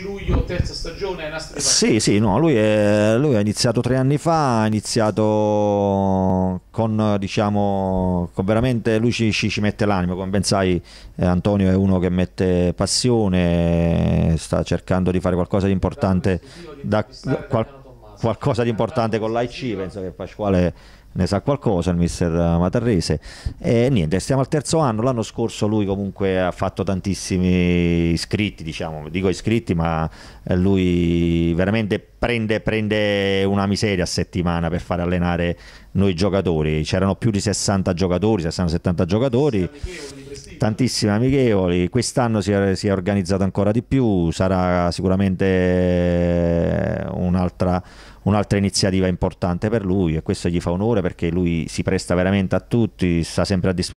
luglio, terza stagione, Sì, sì, no, lui, è, lui ha iniziato tre anni fa, ha iniziato con, diciamo, con veramente, lui ci, ci, ci mette l'animo, come ben sai eh, Antonio è uno che mette passione, sta cercando di fare qualcosa di importante esatto, da, da qual, qualcosa di importante con l'AIC, penso che Pasquale ne sa qualcosa il mister Matarrese e niente stiamo al terzo anno l'anno scorso lui comunque ha fatto tantissimi iscritti diciamo dico iscritti ma eh, lui veramente prende, prende una miseria a settimana per fare allenare noi giocatori c'erano più di 60 giocatori 60-70 giocatori Tantissimi amichevoli quest'anno si si è organizzato ancora di più sarà sicuramente un'altra, un'altra iniziativa importante per lui e questo gli fa onore perché lui si presta veramente a tutti, sta sempre a disposizione